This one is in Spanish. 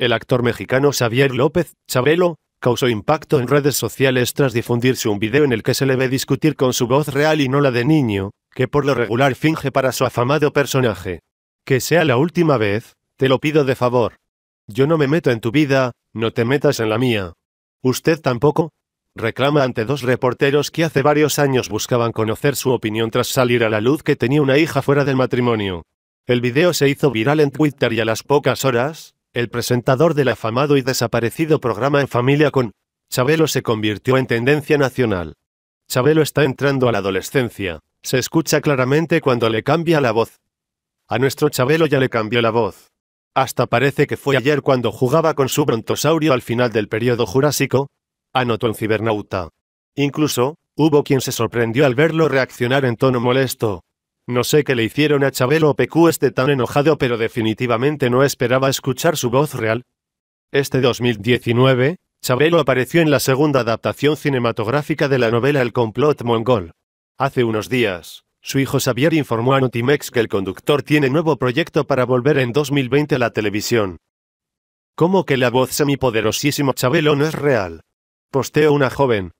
El actor mexicano Xavier López, Chabelo, causó impacto en redes sociales tras difundirse un video en el que se le ve discutir con su voz real y no la de niño, que por lo regular finge para su afamado personaje. Que sea la última vez, te lo pido de favor. Yo no me meto en tu vida, no te metas en la mía. Usted tampoco, reclama ante dos reporteros que hace varios años buscaban conocer su opinión tras salir a la luz que tenía una hija fuera del matrimonio. El video se hizo viral en Twitter y a las pocas horas, el presentador del afamado y desaparecido programa En Familia con Chabelo se convirtió en tendencia nacional. Chabelo está entrando a la adolescencia. Se escucha claramente cuando le cambia la voz. A nuestro Chabelo ya le cambió la voz. Hasta parece que fue ayer cuando jugaba con su brontosaurio al final del periodo jurásico, anotó en Cibernauta. Incluso, hubo quien se sorprendió al verlo reaccionar en tono molesto, no sé qué le hicieron a Chabelo PQ este tan enojado, pero definitivamente no esperaba escuchar su voz real. Este 2019, Chabelo apareció en la segunda adaptación cinematográfica de la novela El complot mongol. Hace unos días, su hijo Xavier informó a Notimex que el conductor tiene nuevo proyecto para volver en 2020 a la televisión. ¿Cómo que la voz semipoderosísimo Chabelo no es real? Posteó una joven,